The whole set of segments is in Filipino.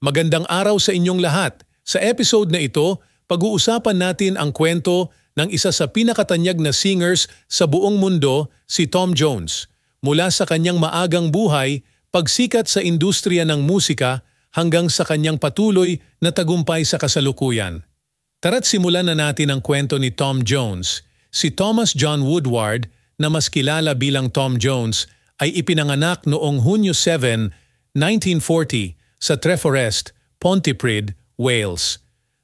Magandang araw sa inyong lahat. Sa episode na ito, pag-uusapan natin ang kwento ng isa sa pinakatanyag na singers sa buong mundo, si Tom Jones. Mula sa kanyang maagang buhay, pagsikat sa industriya ng musika hanggang sa kanyang patuloy na tagumpay sa kasalukuyan. Tara't simulan na natin ang kwento ni Tom Jones. Si Thomas John Woodward, na mas kilala bilang Tom Jones, ay ipinanganak noong Hunyo 7, 1940 sa Treforest, Pontypridd, Wales.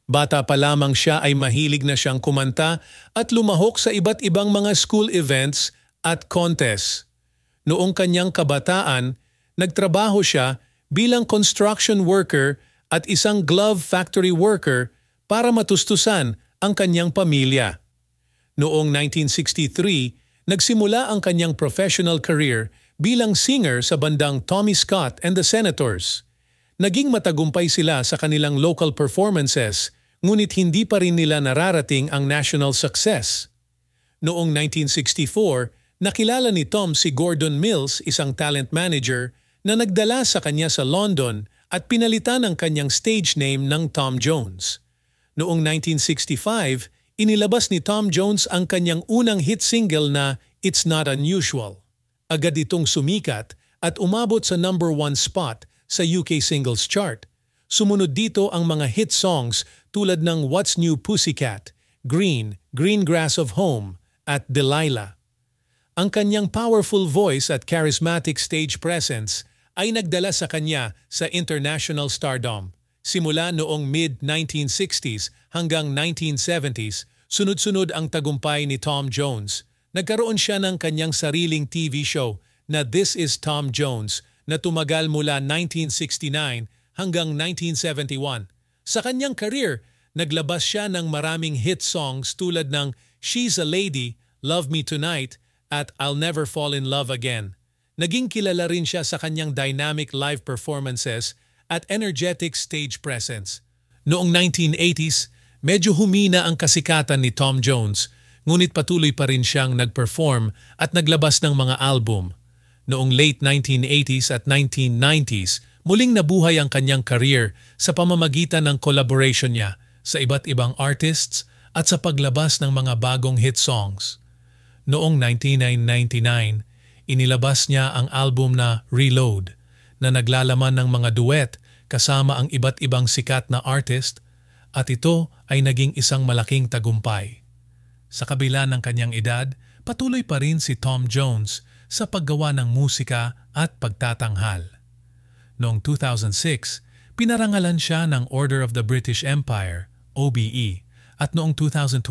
Bata pa lamang siya ay mahilig na siyang kumanta at lumahok sa iba't ibang mga school events at contests. Noong kanyang kabataan, nagtrabaho siya bilang construction worker at isang glove factory worker para matustusan ang kanyang pamilya. Noong 1963, nagsimula ang kanyang professional career bilang singer sa bandang Tommy Scott and the Senators. Naging matagumpay sila sa kanilang local performances ngunit hindi pa rin nila nararating ang national success. Noong 1964, nakilala ni Tom si Gordon Mills, isang talent manager, na nagdala sa kanya sa London at pinalitan ang kanyang stage name ng Tom Jones. Noong 1965, inilabas ni Tom Jones ang kanyang unang hit single na It's Not Unusual. Agad itong sumikat at umabot sa number one spot sa UK Singles Chart. Sumunod dito ang mga hit songs tulad ng What's New Pussycat, Green, Green Grass of Home, at Delilah. Ang kanyang powerful voice at charismatic stage presence ay nagdala sa kanya sa international stardom. Simula noong mid-1960s hanggang 1970s, sunod-sunod ang tagumpay ni Tom Jones. Nagkaroon siya ng kanyang sariling TV show na This is Tom Jones na tumagal mula 1969 hanggang 1971. Sa kanyang career, naglabas siya ng maraming hit songs tulad ng She's a Lady, Love Me Tonight at I'll Never Fall in Love Again. Naging kilala rin siya sa kanyang dynamic live performances at energetic stage presence. Noong 1980s, medyo humina ang kasikatan ni Tom Jones, ngunit patuloy pa rin siyang nag-perform at naglabas ng mga album noong late 1980s at 1990s, muling nabuhay ang kanyang career sa pamamagitan ng collaboration niya sa iba't ibang artists at sa paglabas ng mga bagong hit songs. Noong 1999, inilabas niya ang album na Reload na naglalaman ng mga duet kasama ang iba't ibang sikat na artist at ito ay naging isang malaking tagumpay. Sa kabila ng kanyang edad, patuloy pa rin si Tom Jones sa paggawa ng musika at pagtatanghal. Noong 2006, pinarangalan siya ng Order of the British Empire, OBE, at noong 2012,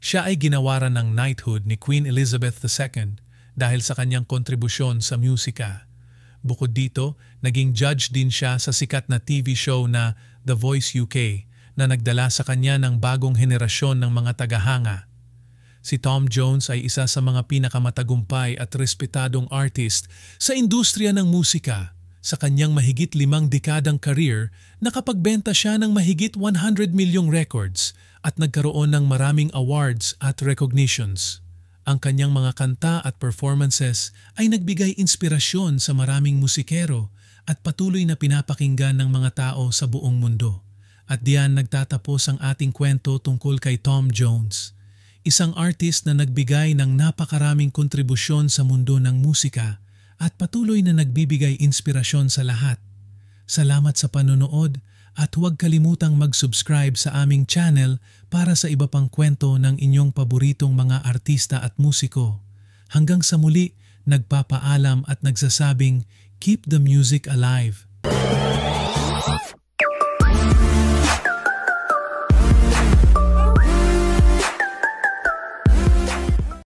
siya ay ginawaran ng knighthood ni Queen Elizabeth II dahil sa kanyang kontribusyon sa musika. Bukod dito, naging judge din siya sa sikat na TV show na The Voice UK na nagdala sa kanya ng bagong henerasyon ng mga tagahanga Si Tom Jones ay isa sa mga pinakamatagumpay at respetadong artist sa industriya ng musika. Sa kanyang mahigit limang dekadang career, nakapagbenta siya ng mahigit 100 milyong records at nagkaroon ng maraming awards at recognitions. Ang kanyang mga kanta at performances ay nagbigay inspirasyon sa maraming musikero at patuloy na pinapakinggan ng mga tao sa buong mundo. At diyan nagtatapos ang ating kwento tungkol kay Tom Jones. Isang artist na nagbigay ng napakaraming kontribusyon sa mundo ng musika at patuloy na nagbibigay inspirasyon sa lahat. Salamat sa panonood at huwag kalimutang mag-subscribe sa aming channel para sa iba pang kwento ng inyong paboritong mga artista at musiko. Hanggang sa muli, nagpapaalam at nagsasabing, Keep the music alive!